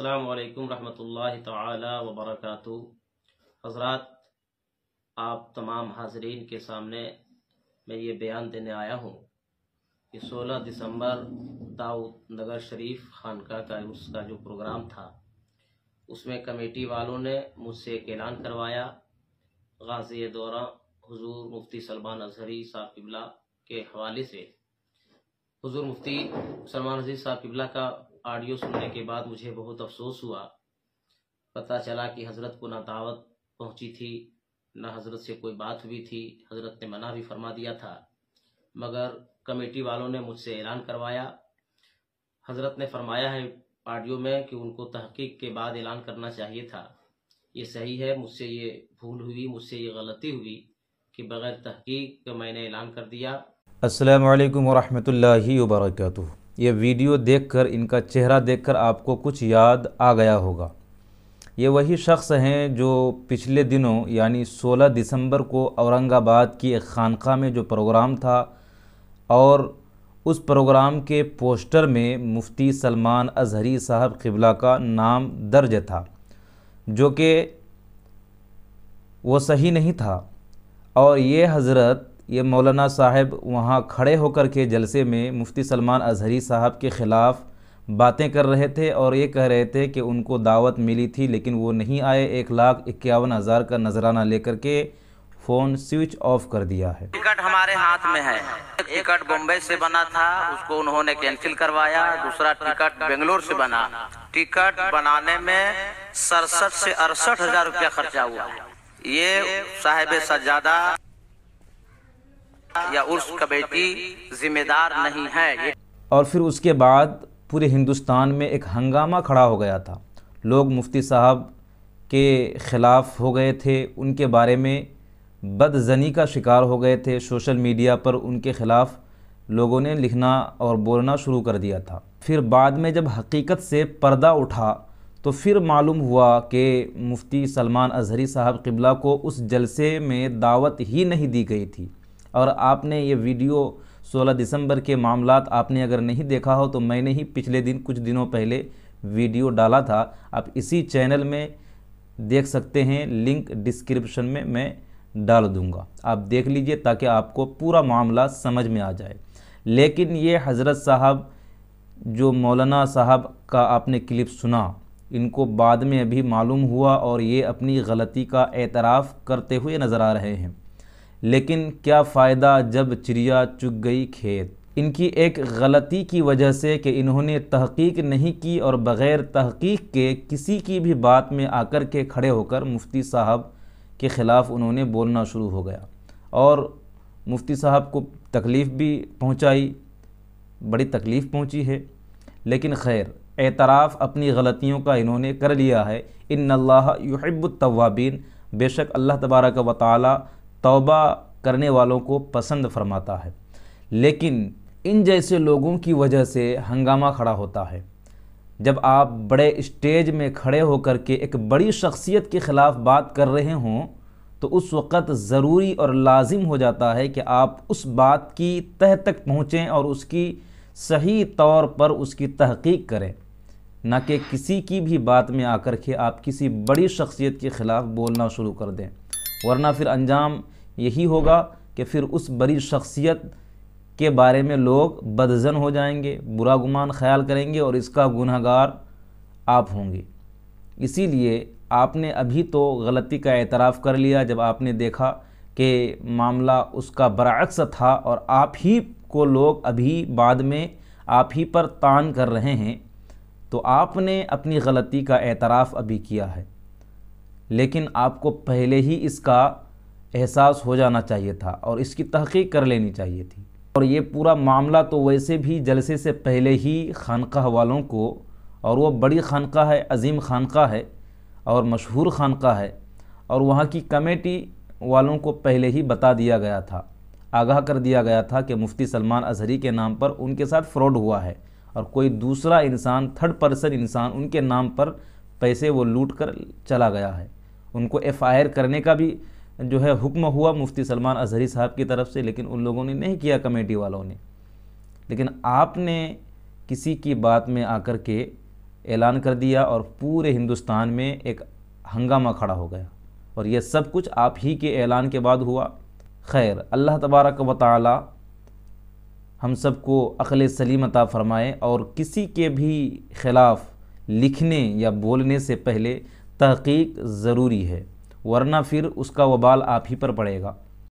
अल्लाम रहमतुल्लाहि ताला हजरात आप तमाम हाजरीन के सामने मैं ये बयान देने आया हूँ कि 16 दिसंबर दाऊद नगर शरीफ खानका का उसका जो प्रोग्राम था उसमें कमेटी वालों ने मुझसे एक ऐलान करवाया गाजी दौरा हुजूर मुफ्ती सलमान अजहरी साहब किबला के हवाले से हुजूर मुफ्ती सलमान अजहरी साहब किबला का ऑडियो सुनने के बाद मुझे बहुत अफसोस हुआ पता चला कि हज़रत को ना दावत पहुंची थी ना हज़रत से कोई बात हुई थी हज़रत ने मना भी फरमा दिया था मगर कमेटी वालों ने मुझसे ऐलान करवाया हज़रत ने फरमाया है ऑडियो में कि उनको तहकीक के बाद ऐलान करना चाहिए था ये सही है मुझसे ये भूल हुई मुझसे ये गलती हुई कि बग़ैर तहकीक मैंने ऐलान कर दिया असलकम वरहमल वर्का ये वीडियो देखकर इनका चेहरा देखकर आपको कुछ याद आ गया होगा ये वही शख्स हैं जो पिछले दिनों यानी 16 दिसंबर को औरंगाबाद की एक खानका में जो प्रोग्राम था और उस प्रोग्राम के पोस्टर में मुफ्ती सलमान अजहरी साहब किबला का नाम दर्ज था जो कि वो सही नहीं था और ये हज़रत ये मौलाना साहब वहाँ खड़े होकर के जलसे में मुफ्ती सलमान अजहरी साहब के ख़िलाफ़ बातें कर रहे थे और ये कह रहे थे कि उनको दावत मिली थी लेकिन वो नहीं आए एक लाख इक्यावन हज़ार का नजराना लेकर के फ़ोन स्विच ऑफ कर दिया है टिकट हमारे हाथ में है टिकट बम्बई से बना था उसको उन्होंने कैंसिल करवाया दूसरा टिकट बेंगलोर से बना टिकट बनाने में सड़सठ से अड़सठ हज़ार रुपया खर्चा हुआ ये साहेब सज्जादा या उस कमेटी जिम्मेदार नहीं है और फिर उसके बाद पूरे हिंदुस्तान में एक हंगामा खड़ा हो गया था लोग मुफ्ती साहब के ख़िलाफ़ हो गए थे उनके बारे में बदजनी का शिकार हो गए थे सोशल मीडिया पर उनके ख़िलाफ़ लोगों ने लिखना और बोलना शुरू कर दिया था फिर बाद में जब हकीकत से पर्दा उठा तो फिर मालूम हुआ कि मुफ्ती सलमान अजहरी साहब किबला को उस जलसे में दावत ही नहीं दी गई थी और आपने ये वीडियो 16 दिसंबर के मामला आपने अगर नहीं देखा हो तो मैंने ही पिछले दिन कुछ दिनों पहले वीडियो डाला था आप इसी चैनल में देख सकते हैं लिंक डिस्क्रिप्शन में मैं डाल दूंगा आप देख लीजिए ताकि आपको पूरा मामला समझ में आ जाए लेकिन ये हज़रत साहब जो मौलाना साहब का आपने क्लिप सुना इनको बाद में अभी मालूम हुआ और ये अपनी गलती का एतराफ़ करते हुए नज़र आ रहे हैं लेकिन क्या फ़ायदा जब चिड़िया चुग गई खेत इनकी एक गलती की वजह से कि इन्होंने तहकीक नहीं की और बग़ैर तहकीक के किसी की भी बात में आकर के खड़े होकर मुफ्ती साहब के ख़िलाफ़ उन्होंने बोलना शुरू हो गया और मुफ्ती साहब को तकलीफ़ भी पहुंचाई बड़ी तकलीफ़ पहुंची है लेकिन खैर एतराफ़ अपनी गलतियों का इन्होंने कर लिया है इन अल्लाह युहब्बतवाबीन बेशक अल्लाह तबारक व ताली तौबा करने वालों को पसंद फरमाता है लेकिन इन जैसे लोगों की वजह से हंगामा खड़ा होता है जब आप बड़े स्टेज में खड़े होकर के एक बड़ी शख्सियत के ख़िलाफ़ बात कर रहे हों तो उस वक़्त ज़रूरी और लाजिम हो जाता है कि आप उस बात की तह तक पहुँचें और उसकी सही तौर पर उसकी तहकीक करें ना कि किसी की भी बात में आकर के आप किसी बड़ी शख्सियत के ख़िलाफ़ बोलना शुरू कर दें वरना फिर अंजाम यही होगा कि फिर उस बड़ी शख्सियत के बारे में लोग बदजन हो जाएंगे बुरा गुमान ख्याल करेंगे और इसका गुनहगार आप होंगे इसीलिए आपने अभी तो गलती का एतराफ़ कर लिया जब आपने देखा कि मामला उसका बरक्स था और आप ही को लोग अभी बाद में आप ही पर तान कर रहे हैं तो आपने अपनी गलती का एतराफ़ अभी किया है लेकिन आपको पहले ही इसका एहसास हो जाना चाहिए था और इसकी तहकीक कर लेनी चाहिए थी और ये पूरा मामला तो वैसे भी जलसे से पहले ही खानक वालों को और वह बड़ी खानका है अजीम खानका है और मशहूर खानका है और वहाँ की कमेटी वालों को पहले ही बता दिया गया था आगाह कर दिया गया था कि मुफ्ती सलमान अजहरी के नाम पर उनके साथ फ्रॉड हुआ है और कोई दूसरा इंसान थर्ड पर्सन इंसान उनके नाम पर पैसे वो लूट कर चला गया है उनको एफ करने का भी जो है हुक्म हुआ मुफ्ती सलमान अजहरी साहब की तरफ से लेकिन उन लोगों ने नहीं किया कमेटी वालों ने लेकिन आपने किसी की बात में आकर के ऐलान कर दिया और पूरे हिंदुस्तान में एक हंगामा खड़ा हो गया और यह सब कुछ आप ही के ऐलान के बाद हुआ खैर अल्लाह तबारक व ताली हम सब को अकल सलीम अता फ़रमाए और किसी के भी ख़िलाफ़ लिखने या बोलने से पहले तहकीक ज़रूरी है वरना फिर उसका वबाल आप ही पर पड़ेगा